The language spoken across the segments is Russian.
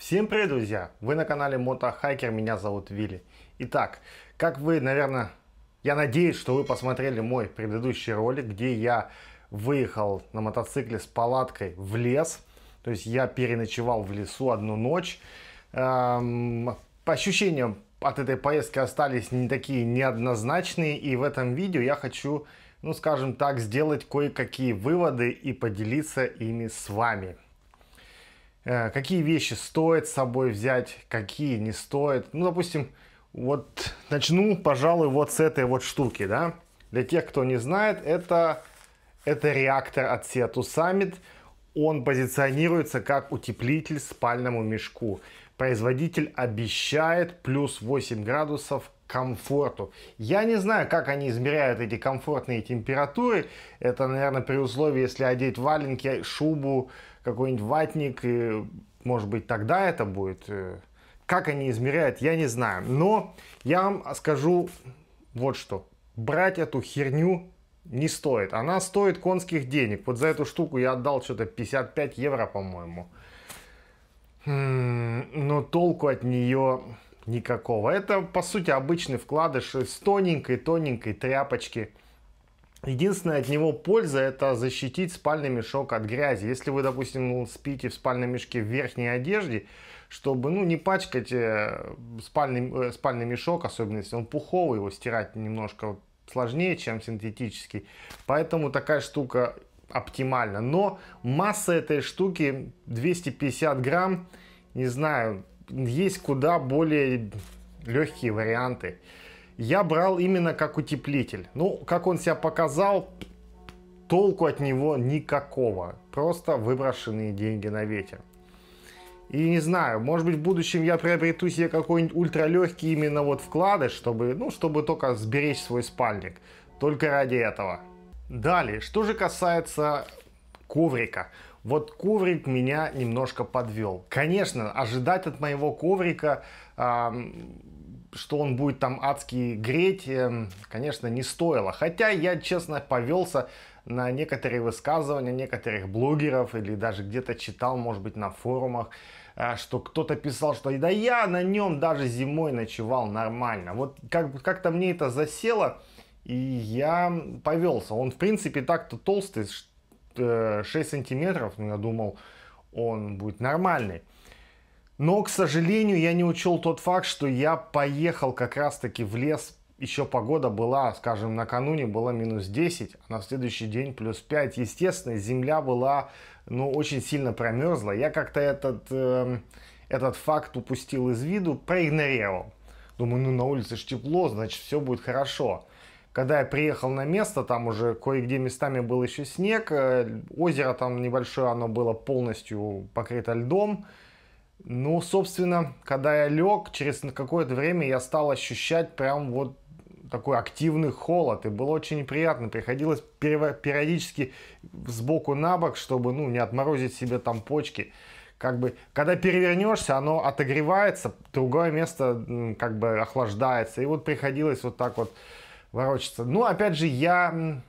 Всем привет, друзья! Вы на канале Мотохайкер, меня зовут Вилли. Итак, как вы, наверное, я надеюсь, что вы посмотрели мой предыдущий ролик, где я выехал на мотоцикле с палаткой в лес. То есть я переночевал в лесу одну ночь. Эм, по ощущениям от этой поездки остались не такие неоднозначные. И в этом видео я хочу, ну скажем так, сделать кое-какие выводы и поделиться ими с вами. Э, какие вещи стоит с собой взять, какие не стоит. Ну, допустим, вот начну, пожалуй, вот с этой вот штуки, да. Для тех, кто не знает, это, это реактор от Seattle Summit. Он позиционируется как утеплитель спальному мешку производитель обещает плюс 8 градусов комфорту. Я не знаю, как они измеряют эти комфортные температуры. Это, наверное, при условии, если одеть валенки, шубу, какой-нибудь ватник, и, может быть, тогда это будет. Э, как они измеряют, я не знаю. Но я вам скажу вот что. Брать эту херню не стоит. Она стоит конских денег. Вот за эту штуку я отдал что-то 55 евро, по-моему. Хм, но толку от нее никакого. Это, по сути, обычный вкладыш с тоненькой-тоненькой тряпочки. Единственная от него польза – это защитить спальный мешок от грязи. Если вы, допустим, ну, спите в спальном мешке в верхней одежде, чтобы ну, не пачкать э, спальный, э, спальный мешок, особенно если он пуховый, его стирать немножко сложнее, чем синтетический. Поэтому такая штука оптимально. Но масса этой штуки 250 грамм, не знаю, есть куда более легкие варианты. Я брал именно как утеплитель. Ну, как он себя показал, толку от него никакого. Просто выброшенные деньги на ветер. И не знаю, может быть в будущем я приобрету себе какой-нибудь ультралегкий именно вот вкладыш, чтобы, ну, чтобы только сберечь свой спальник. Только ради этого. Далее, что же касается коврика. Вот коврик меня немножко подвел. Конечно, ожидать от моего коврика, э, что он будет там адски греть, э, конечно, не стоило. Хотя я, честно, повелся на некоторые высказывания некоторых блогеров или даже где-то читал, может быть, на форумах, э, что кто-то писал, что да я на нем даже зимой ночевал нормально. Вот как как-то мне это засело, и я повелся. Он, в принципе, так-то толстый, 6 э, сантиметров, но я думал, он будет нормальный. Но, к сожалению, я не учел тот факт, что я поехал как раз-таки в лес. Еще погода была, скажем, накануне было минус 10, а на следующий день плюс 5. Естественно, земля была, ну, очень сильно промерзла. Я как-то этот, э, этот факт упустил из виду, проигнорировал. Думаю, ну, на улице ж тепло, значит, все будет хорошо. Когда я приехал на место, там уже кое-где местами был еще снег, э, озеро там небольшое, оно было полностью покрыто льдом. Ну, собственно, когда я лег, через какое-то время я стал ощущать прям вот такой активный холод, и было очень неприятно. Приходилось периодически сбоку на бок, чтобы ну, не отморозить себе там почки. Как бы, когда перевернешься, оно отогревается, другое место как бы охлаждается. И вот приходилось вот так вот ворочаться. Ну, опять же, я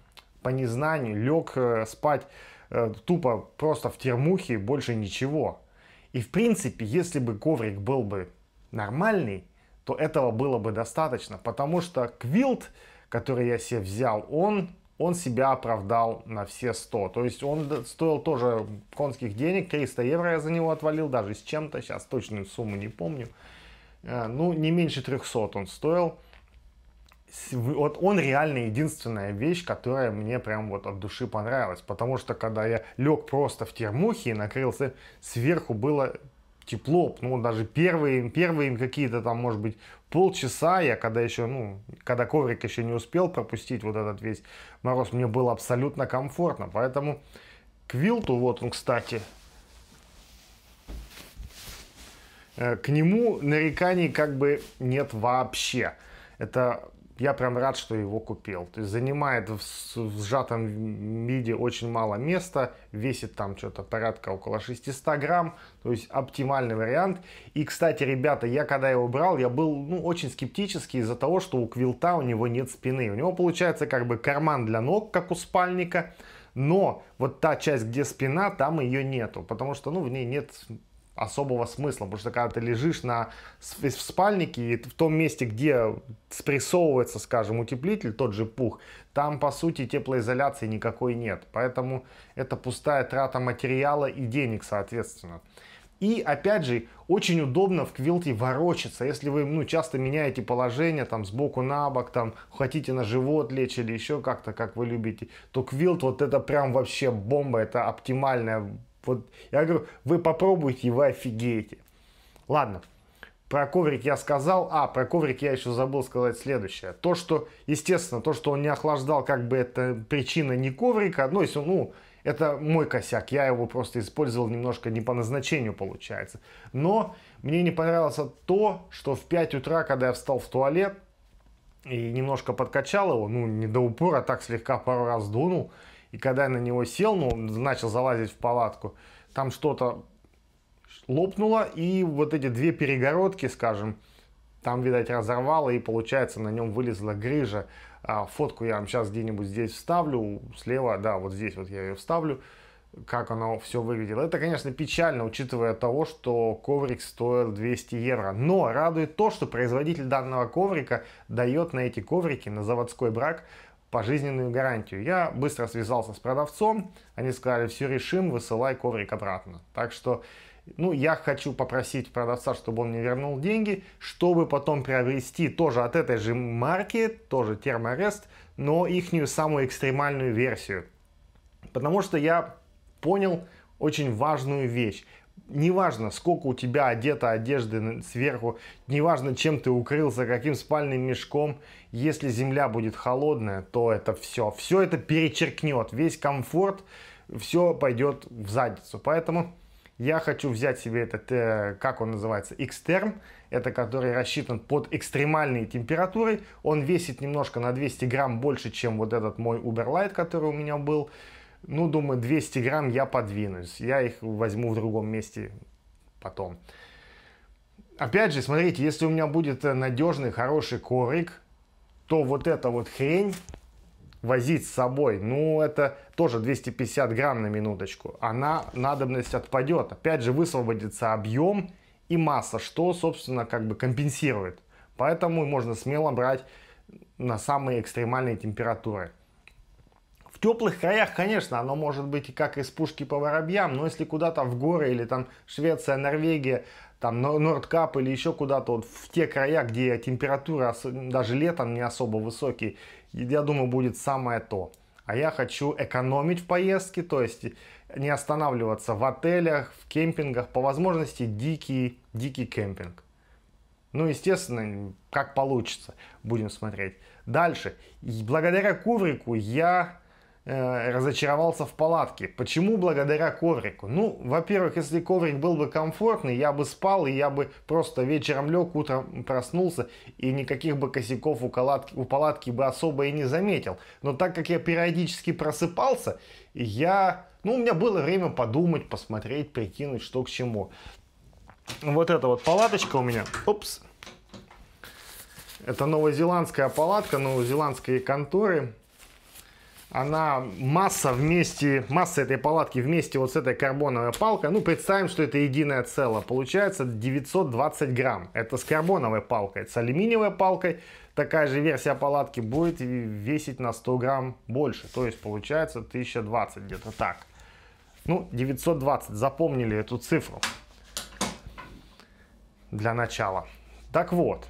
по незнанию лег э, спать э, тупо просто в термухе, больше ничего. И в принципе, если бы коврик был бы нормальный, то этого было бы достаточно, потому что квилт, который я себе взял, он, он себя оправдал на все 100. То есть он стоил тоже конских денег, 300 евро я за него отвалил, даже с чем-то, сейчас точную сумму не помню. Э, ну, не меньше 300 он стоил вот он реально единственная вещь, которая мне прям вот от души понравилась. Потому что когда я лег просто в термухе и накрылся, сверху было тепло. Ну, даже первые, первые какие-то там, может быть, полчаса я, когда еще, ну, когда коврик еще не успел пропустить вот этот весь мороз, мне было абсолютно комфортно. Поэтому к Вилту, вот он, кстати, э, к нему нареканий как бы нет вообще. Это я прям рад, что его купил. То есть занимает в, сжатом виде очень мало места, весит там что-то порядка около 600 грамм, то есть оптимальный вариант. И, кстати, ребята, я когда его брал, я был ну, очень скептический из-за того, что у квилта у него нет спины. У него получается как бы карман для ног, как у спальника, но вот та часть, где спина, там ее нету, потому что ну, в ней нет особого смысла, потому что когда ты лежишь на, в спальнике и в том месте, где спрессовывается, скажем, утеплитель, тот же пух, там, по сути, теплоизоляции никакой нет. Поэтому это пустая трата материала и денег, соответственно. И, опять же, очень удобно в квилте ворочаться. Если вы ну, часто меняете положение, там, сбоку на бок, там, хотите на живот лечь или еще как-то, как вы любите, то квилт вот это прям вообще бомба, это оптимальная вот я говорю, вы попробуйте, и вы офигеете. Ладно, про коврик я сказал. А, про коврик я еще забыл сказать следующее. То, что, естественно, то, что он не охлаждал, как бы это причина не коврика. Ну, если, ну, это мой косяк, я его просто использовал немножко не по назначению, получается. Но мне не понравилось то, что в 5 утра, когда я встал в туалет и немножко подкачал его, ну, не до упора, а так слегка пару раз дунул, и когда я на него сел, ну, он начал залазить в палатку, там что-то лопнуло, и вот эти две перегородки, скажем, там, видать, разорвало, и получается на нем вылезла грыжа. А, фотку я вам сейчас где-нибудь здесь вставлю, слева, да, вот здесь вот я ее вставлю, как оно все выглядело. Это, конечно, печально, учитывая того, что коврик стоил 200 евро. Но радует то, что производитель данного коврика дает на эти коврики, на заводской брак, пожизненную гарантию. Я быстро связался с продавцом, они сказали, все решим, высылай коврик обратно. Так что ну, я хочу попросить продавца, чтобы он мне вернул деньги, чтобы потом приобрести тоже от этой же марки, тоже терморест, но ихнюю самую экстремальную версию. Потому что я понял очень важную вещь неважно, сколько у тебя одета одежды сверху, неважно, чем ты укрылся, каким спальным мешком, если земля будет холодная, то это все. Все это перечеркнет, весь комфорт, все пойдет в задницу. Поэтому я хочу взять себе этот, э, как он называется, экстерн, это который рассчитан под экстремальные температуры. Он весит немножко на 200 грамм больше, чем вот этот мой Uberlight, который у меня был. Ну, думаю, 200 грамм я подвинусь. Я их возьму в другом месте потом. Опять же, смотрите, если у меня будет э, надежный, хороший корик, то вот эта вот хрень возить с собой, ну, это тоже 250 грамм на минуточку. Она, надобность отпадет. Опять же, высвободится объем и масса, что, собственно, как бы компенсирует. Поэтому можно смело брать на самые экстремальные температуры теплых краях, конечно, оно может быть и как из пушки по воробьям, но если куда-то в горы или там Швеция, Норвегия, там Нордкап или еще куда-то, вот в те края, где температура даже летом не особо высокий, я думаю, будет самое то. А я хочу экономить в поездке, то есть не останавливаться в отелях, в кемпингах, по возможности дикий, дикий кемпинг. Ну, естественно, как получится, будем смотреть. Дальше. И благодаря коврику я Э, разочаровался в палатке. Почему благодаря коврику? Ну, во-первых, если коврик был бы комфортный, я бы спал, и я бы просто вечером лег, утром проснулся, и никаких бы косяков у, палатки, у палатки бы особо и не заметил. Но так как я периодически просыпался, я... Ну, у меня было время подумать, посмотреть, прикинуть, что к чему. Вот эта вот палаточка у меня. Опс. Это новозеландская палатка новозеландской конторы она масса вместе, масса этой палатки вместе вот с этой карбоновой палкой, ну представим, что это единое целое, получается 920 грамм. Это с карбоновой палкой, с алюминиевой палкой такая же версия палатки будет весить на 100 грамм больше, то есть получается 1020 где-то так. Ну 920, запомнили эту цифру для начала. Так вот,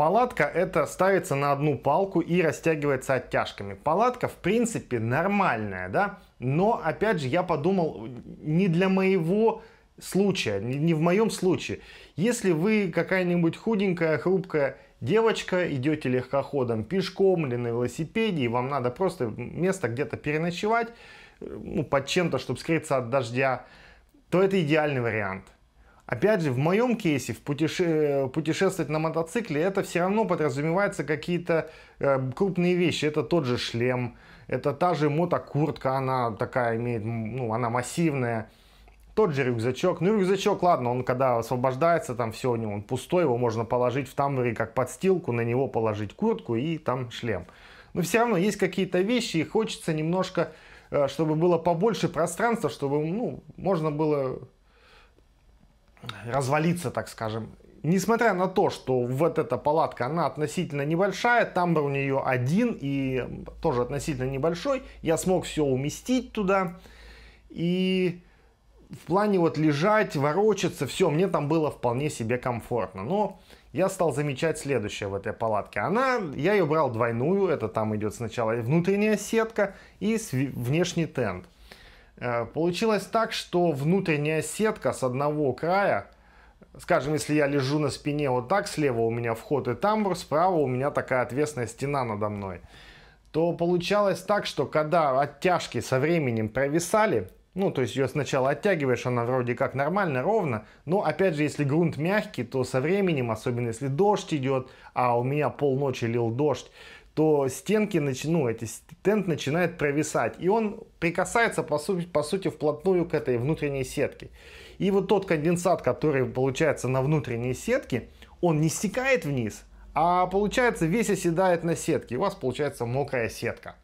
Палатка это ставится на одну палку и растягивается оттяжками. Палатка в принципе нормальная, да, но опять же я подумал не для моего случая, не в моем случае. Если вы какая-нибудь худенькая, хрупкая девочка, идете легкоходом пешком или на велосипеде, и вам надо просто место где-то переночевать, э, ну, под чем-то, чтобы скрыться от дождя, то это идеальный вариант. Опять же, в моем кейсе, в путеше... путешествовать на мотоцикле, это все равно подразумевается какие-то э, крупные вещи. Это тот же шлем, это та же мотокуртка, она такая имеет, ну, она массивная. Тот же рюкзачок. Ну, рюкзачок, ладно, он когда освобождается, там все у него, он пустой, его можно положить в тамбуре как подстилку, на него положить куртку и там шлем. Но все равно есть какие-то вещи, и хочется немножко, э, чтобы было побольше пространства, чтобы, ну, можно было развалиться, так скажем. Несмотря на то, что вот эта палатка, она относительно небольшая, тамбр у нее один и тоже относительно небольшой, я смог все уместить туда. И в плане вот лежать, ворочаться, все, мне там было вполне себе комфортно. Но я стал замечать следующее в этой палатке. Она, я ее брал двойную, это там идет сначала внутренняя сетка и внешний тент. Э, получилось так, что внутренняя сетка с одного края, скажем, если я лежу на спине вот так, слева у меня вход и тамбур, справа у меня такая отвесная стена надо мной, то получалось так, что когда оттяжки со временем провисали, ну, то есть ее сначала оттягиваешь, она вроде как нормально, ровно, но опять же, если грунт мягкий, то со временем, особенно если дождь идет, а у меня полночи лил дождь, то стенки, ну, эти, тент начинает провисать. И он прикасается, по, су- по сути, вплотную к этой внутренней сетке. И вот тот конденсат, который получается на внутренней сетке, он не стекает вниз, а получается весь оседает на сетке. у вас получается мокрая сетка.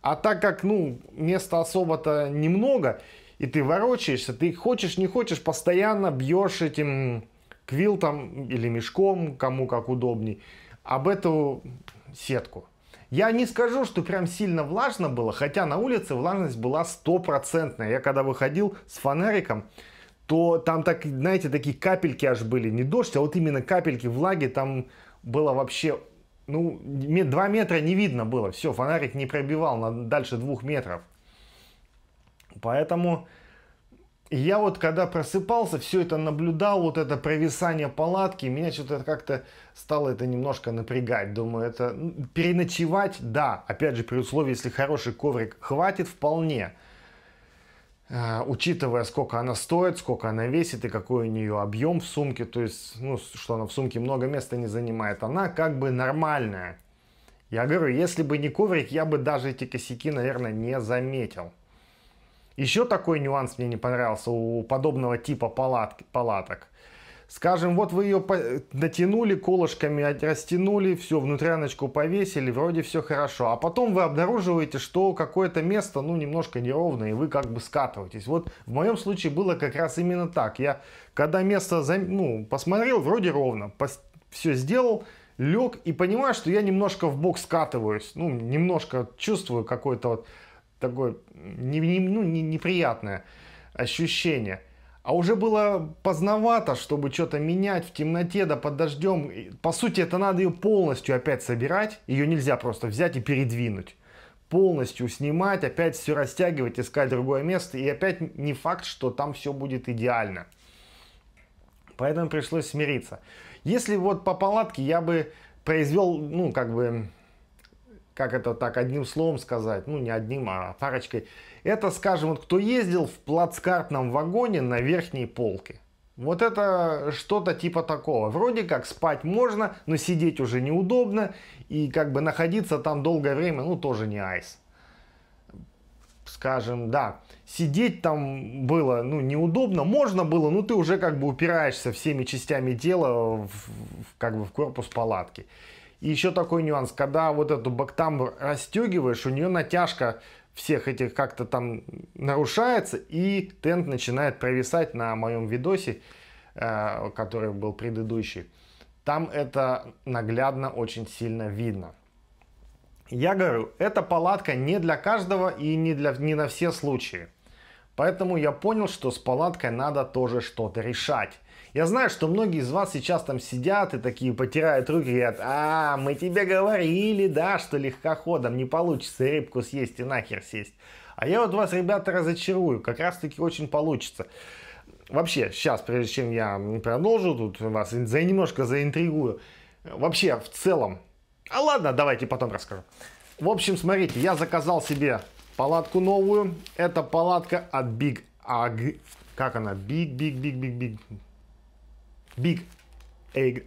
А так как, ну, места особо-то немного, и ты ворочаешься, ты хочешь, не хочешь, постоянно бьешь этим квилтом или мешком, кому как удобней, об этом сетку. Я не скажу, что прям сильно влажно было, хотя на улице влажность была стопроцентная. Я когда выходил с фонариком, то там, так, знаете, такие капельки аж были. Не дождь, а вот именно капельки влаги там было вообще... Ну, 2 метра не видно было. Все, фонарик не пробивал на дальше двух метров. Поэтому я вот когда просыпался, все это наблюдал, вот это провисание палатки, меня что-то как-то стало это немножко напрягать. Думаю, это переночевать, да, опять же, при условии, если хороший коврик хватит, вполне. А, учитывая, сколько она стоит, сколько она весит и какой у нее объем в сумке, то есть, ну, что она в сумке много места не занимает, она как бы нормальная. Я говорю, если бы не коврик, я бы даже эти косяки, наверное, не заметил. Еще такой нюанс мне не понравился у подобного типа палатки, палаток. Скажем, вот вы ее натянули колышками, растянули, все, внутряночку повесили, вроде все хорошо. А потом вы обнаруживаете, что какое-то место, ну, немножко неровное, и вы как бы скатываетесь. Вот в моем случае было как раз именно так. Я, когда место, ну, посмотрел, вроде ровно, все сделал, лег и понимаю, что я немножко в бок скатываюсь. Ну, немножко чувствую какой-то вот такое не, не, ну, не, неприятное ощущение. А уже было поздновато, чтобы что-то менять в темноте, да под дождем. По сути, это надо ее полностью опять собирать. Ее нельзя просто взять и передвинуть. Полностью снимать, опять все растягивать, искать другое место. И опять не факт, что там все будет идеально. Поэтому пришлось смириться. Если вот по палатке я бы произвел, ну, как бы как это так одним словом сказать, ну не одним, а парочкой. Это, скажем, вот кто ездил в плацкартном вагоне на верхней полке. Вот это что-то типа такого. Вроде как спать можно, но сидеть уже неудобно. И как бы находиться там долгое время, ну тоже не айс. Скажем, да. Сидеть там было, ну, неудобно. Можно было, но ты уже как бы упираешься всеми частями тела в, в, как бы в корпус палатки. И еще такой нюанс, когда вот эту бактамбр расстегиваешь, у нее натяжка всех этих как-то там нарушается, и тент начинает провисать на моем видосе, э, который был предыдущий. Там это наглядно очень сильно видно. Я говорю, эта палатка не для каждого и не, для, не на все случаи. Поэтому я понял, что с палаткой надо тоже что-то решать. Я знаю, что многие из вас сейчас там сидят и такие потирают руки и говорят, а, мы тебе говорили, да, что легкоходом не получится рыбку съесть и нахер сесть. А я вот вас, ребята, разочарую, как раз таки очень получится. Вообще, сейчас, прежде чем я продолжу, тут вас за, немножко заинтригую. Вообще, в целом, а ладно, давайте потом расскажу. В общем, смотрите, я заказал себе палатку новую. Это палатка от Big Ag. Как она? Big, big, big, big, big. Big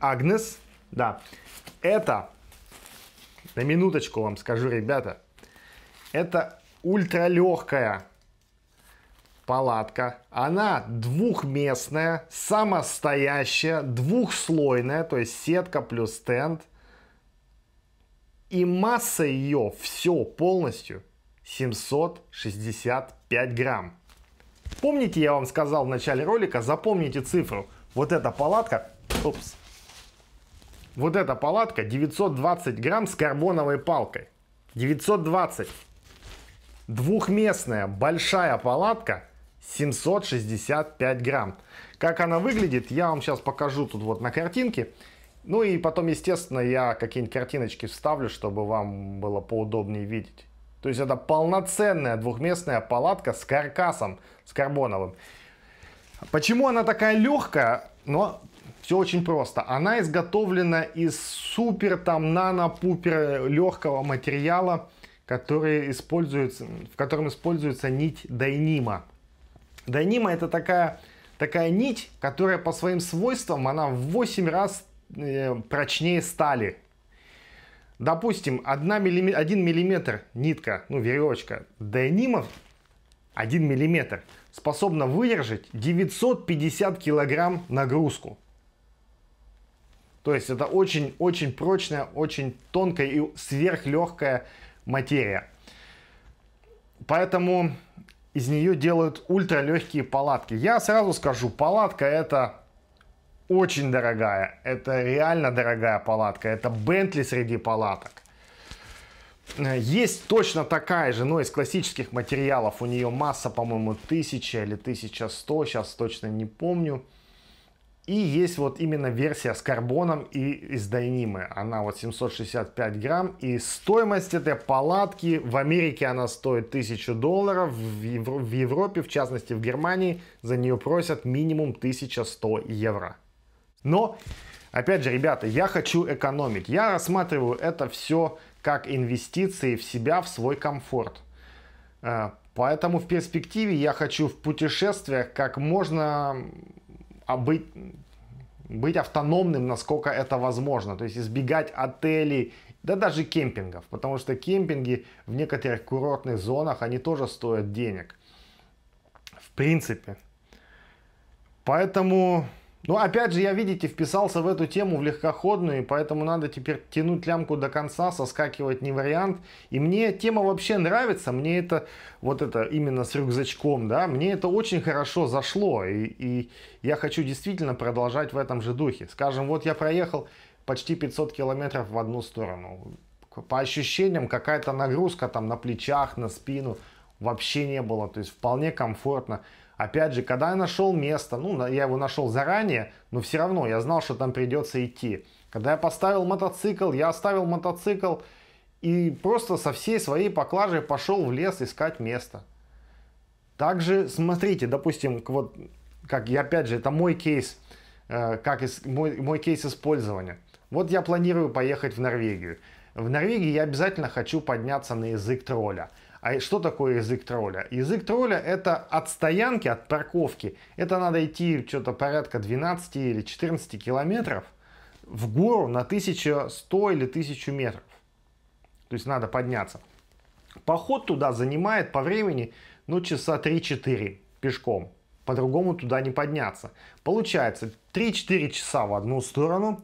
Agnes, да, это, на минуточку вам скажу, ребята, это ультралегкая палатка. Она двухместная, самостоящая, двухслойная, то есть сетка плюс стенд. И масса ее все полностью 765 грамм. Помните, я вам сказал в начале ролика, запомните цифру – вот эта палатка, упс, вот эта палатка 920 грамм с карбоновой палкой. 920. Двухместная большая палатка 765 грамм. Как она выглядит, я вам сейчас покажу тут вот на картинке. Ну и потом, естественно, я какие-нибудь картиночки вставлю, чтобы вам было поудобнее видеть. То есть это полноценная двухместная палатка с каркасом, с карбоновым. Почему она такая легкая? Но все очень просто. Она изготовлена из супер там нано-пупер легкого материала, который используется, в котором используется нить дайнима. Дайнима это такая, такая нить, которая по своим свойствам она в 8 раз э, прочнее стали. Допустим, 1 миллиметр, 1 миллиметр нитка, ну веревочка, дайнима 1 мм способна выдержать 950 килограмм нагрузку. То есть это очень-очень прочная, очень тонкая и сверхлегкая материя. Поэтому из нее делают ультралегкие палатки. Я сразу скажу, палатка это очень дорогая. Это реально дорогая палатка. Это Бентли среди палаток. Э, есть точно такая же, но из классических материалов. У нее масса, по-моему, 1000 или 1100, сейчас точно не помню. И есть вот именно версия с карбоном и из дайнимы. Она вот 765 грамм. И стоимость этой палатки в Америке она стоит 1000 долларов. В, Европе, в частности в Германии, за нее просят минимум 1100 евро. Но, опять же, ребята, я хочу экономить. Я рассматриваю это все как инвестиции в себя, в свой комфорт. Э, поэтому в перспективе я хочу в путешествиях как можно а, быть, быть автономным, насколько это возможно. То есть избегать отелей, да даже кемпингов. Потому что кемпинги в некоторых курортных зонах, они тоже стоят денег. В принципе. Поэтому ну, опять же, я, видите, вписался в эту тему в легкоходную, поэтому надо теперь тянуть лямку до конца, соскакивать не вариант. И мне тема вообще нравится, мне это, вот это именно с рюкзачком, да, мне это очень хорошо зашло, и, и я хочу действительно продолжать в этом же духе. Скажем, вот я проехал почти 500 километров в одну сторону. По ощущениям, какая-то нагрузка там на плечах, на спину вообще не было, то есть вполне комфортно. Опять же, когда я нашел место, ну, я его нашел заранее, но все равно я знал, что там придется идти. Когда я поставил мотоцикл, я оставил мотоцикл и просто со всей своей поклажей пошел в лес искать место. Также смотрите, допустим, вот как я опять же, это мой кейс, э, как из, мой, мой кейс использования. Вот я планирую поехать в Норвегию. В Норвегии я обязательно хочу подняться на язык тролля. А что такое язык тролля? Язык тролля это от стоянки, от парковки. Это надо идти что-то порядка 12 или 14 километров в гору на 1100 или 1000 метров. То есть надо подняться. Поход туда занимает по времени ну, часа 3-4 пешком. По-другому туда не подняться. Получается 3-4 часа в одну сторону,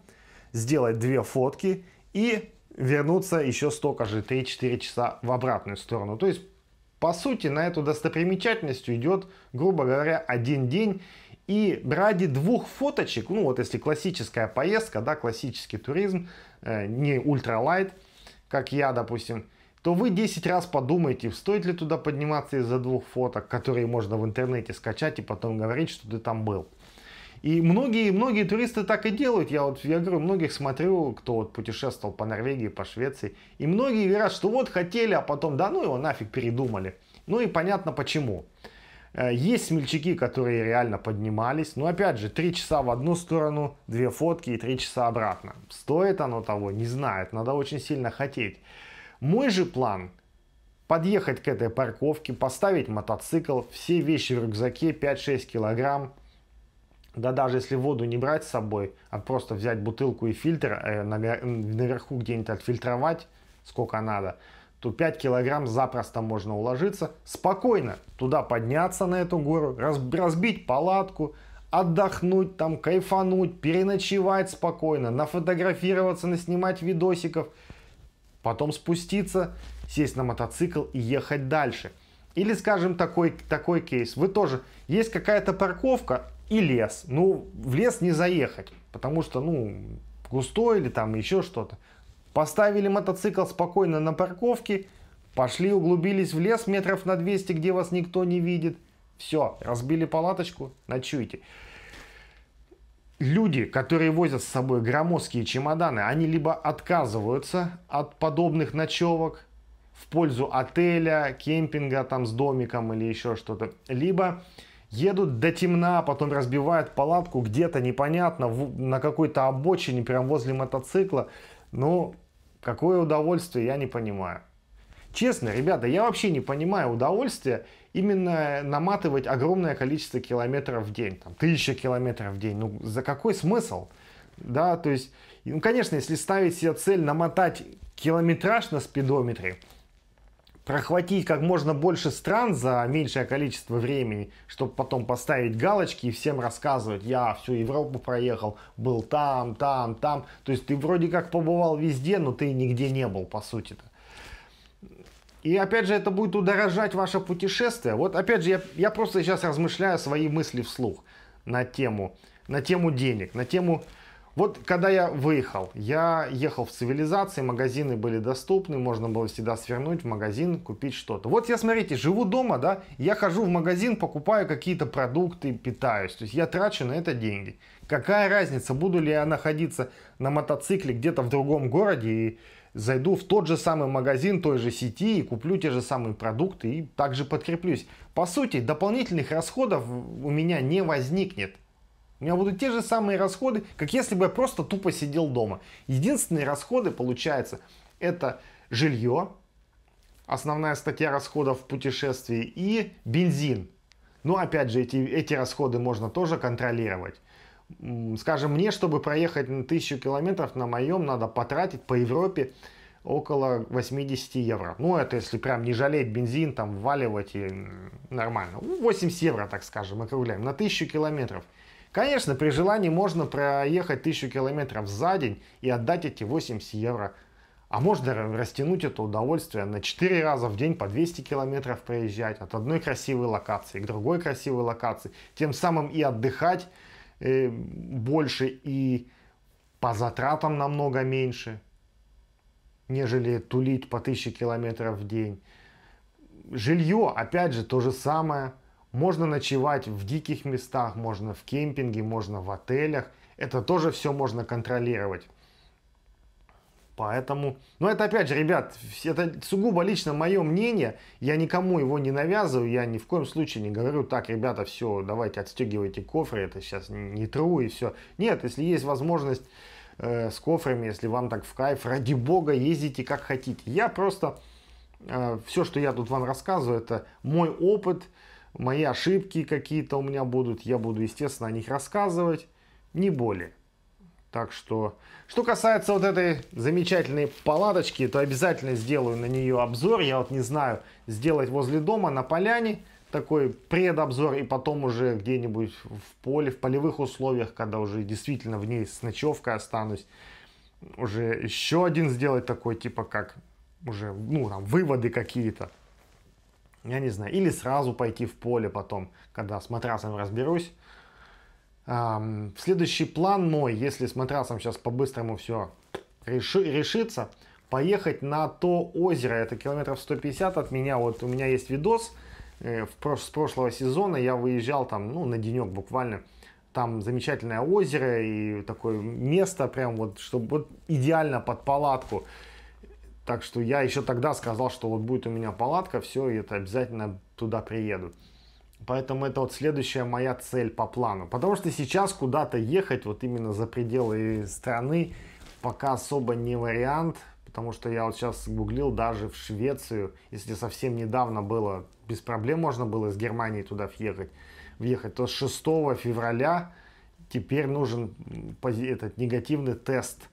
сделать две фотки и вернуться еще столько же, 3-4 часа в обратную сторону. То есть, по сути, на эту достопримечательность идет, грубо говоря, один день. И ради двух фоточек, ну вот если классическая поездка, да, классический туризм, э, не ультралайт, как я, допустим, то вы 10 раз подумаете, стоит ли туда подниматься из-за двух фоток, которые можно в интернете скачать и потом говорить, что ты там был. И многие, многие туристы так и делают. Я вот, я говорю, многих смотрю, кто вот путешествовал по Норвегии, по Швеции. И многие говорят, что вот хотели, а потом, да ну его нафиг передумали. Ну и понятно почему. Э, есть смельчаки, которые реально поднимались. Но опять же, три часа в одну сторону, две фотки и три часа обратно. Стоит оно того, не знает. Надо очень сильно хотеть. Мой же план подъехать к этой парковке, поставить мотоцикл, все вещи в рюкзаке 5-6 килограмм, да даже если воду не брать с собой, а просто взять бутылку и фильтр, э, наверху где-нибудь отфильтровать, сколько надо, то 5 килограмм запросто можно уложиться, спокойно туда подняться на эту гору, разбить палатку, отдохнуть там, кайфануть, переночевать спокойно, нафотографироваться, наснимать видосиков, потом спуститься, сесть на мотоцикл и ехать дальше. Или, скажем, такой, такой кейс. Вы тоже, есть какая-то парковка, и лес. Ну, в лес не заехать, потому что, ну, густой или там еще что-то. Поставили мотоцикл спокойно на парковке, пошли, углубились в лес метров на 200, где вас никто не видит. Все, разбили палаточку, ночуйте. Люди, которые возят с собой громоздкие чемоданы, они либо отказываются от подобных ночевок в пользу отеля, кемпинга там с домиком или еще что-то, либо едут до темна, потом разбивают палатку где-то непонятно, в, на какой-то обочине, прям возле мотоцикла. Ну, какое удовольствие, я не понимаю. Честно, ребята, я вообще не понимаю удовольствия именно наматывать огромное количество километров в день, там, тысяча километров в день. Ну, за какой смысл? Да, то есть, ну, конечно, если ставить себе цель намотать километраж на спидометре, прохватить как можно больше стран за меньшее количество времени, чтобы потом поставить галочки и всем рассказывать, я всю Европу проехал, был там, там, там. То есть ты вроде как побывал везде, но ты нигде не был, по сути-то. И опять же, это будет удорожать ваше путешествие. Вот опять же, я, я просто сейчас размышляю свои мысли вслух на тему, на тему денег, на тему вот когда я выехал, я ехал в цивилизации, магазины были доступны, можно было всегда свернуть в магазин, купить что-то. Вот я, смотрите, живу дома, да, я хожу в магазин, покупаю какие-то продукты, питаюсь. То есть я трачу на это деньги. Какая разница, буду ли я находиться на мотоцикле где-то в другом городе и зайду в тот же самый магазин той же сети и куплю те же самые продукты и также подкреплюсь. По сути, дополнительных расходов у меня не возникнет. У меня будут те же самые расходы, как если бы я просто тупо сидел дома. Единственные расходы, получается, это жилье, основная статья расходов в путешествии, и бензин. Но ну, опять же, эти, эти расходы можно тоже контролировать. Скажем, мне, чтобы проехать на 1000 километров на моем, надо потратить по Европе около 80 евро. Ну, это если прям не жалеть бензин, там, вваливать и нормально. 80 ну, евро, так скажем, округляем, на 1000 километров. Конечно, при желании можно проехать 1000 километров за день и отдать эти 80 евро. А можно растянуть это удовольствие на 4 раза в день по 200 километров проезжать от одной красивой локации к другой красивой локации. Тем самым и отдыхать э, больше, и по затратам намного меньше, нежели тулить по 1000 километров в день. Жилье, опять же, то же самое – можно ночевать в диких местах, можно в кемпинге, можно в отелях. Это тоже все можно контролировать. Поэтому, ну это опять же, ребят, это сугубо лично мое мнение, я никому его не навязываю, я ни в коем случае не говорю, так, ребята, все, давайте отстегивайте кофры, это сейчас не тру и все. Нет, если есть возможность э, с кофрами, если вам так в кайф, ради бога, ездите как хотите. Я просто, э, все, что я тут вам рассказываю, это мой опыт, э, мои ошибки какие-то у меня будут, я буду, естественно, о них рассказывать, не более. Так что, что касается вот этой замечательной палаточки, то обязательно сделаю на нее обзор. Я вот не знаю, сделать возле дома на поляне такой предобзор и потом уже где-нибудь в поле, в полевых условиях, когда уже действительно в ней с ночевкой останусь, уже еще один сделать такой, типа как уже, ну, там, выводы какие-то я не знаю, или сразу пойти в поле потом, когда с матрасом разберусь. Эм, следующий план мой, если с матрасом сейчас по-быстрому все реши, решится, поехать на то озеро, это километров 150 от меня, вот у меня есть видос э, в прош- с прошлого сезона, я выезжал там, ну, на денек буквально, там замечательное озеро и такое место прям вот, чтобы вот идеально под палатку. Так что я еще тогда сказал, что вот будет у меня палатка, все, и это обязательно туда приеду. Поэтому это вот следующая моя цель по плану. Потому что сейчас куда-то ехать, вот именно за пределы страны, пока особо не вариант. Потому что я вот сейчас гуглил даже в Швецию, если совсем недавно было, без проблем можно было из Германии туда въехать, въехать то с 6 февраля теперь нужен этот негативный тест –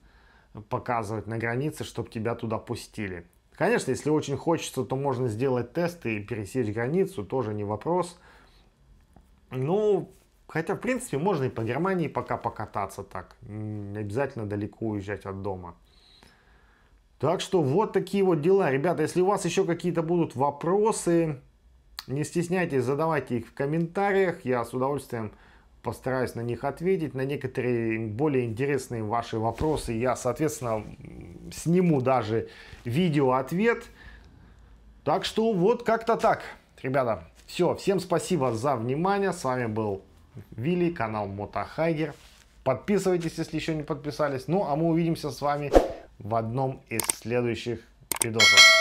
показывать на границе, чтобы тебя туда пустили. Конечно, если очень хочется, то можно сделать тесты и пересечь границу, тоже не вопрос. Ну, хотя, в принципе, можно и по Германии пока покататься так. Не обязательно далеко уезжать от дома. Так что вот такие вот дела. Ребята, если у вас еще какие-то будут вопросы, не стесняйтесь, задавайте их в комментариях. Я с удовольствием постараюсь на них ответить. На некоторые более интересные ваши вопросы я, соответственно, сниму даже видео-ответ. Так что вот как-то так, ребята. Все, всем спасибо за внимание. С вами был Вилли, канал Мотохайгер. Подписывайтесь, если еще не подписались. Ну, а мы увидимся с вами в одном из следующих видосов.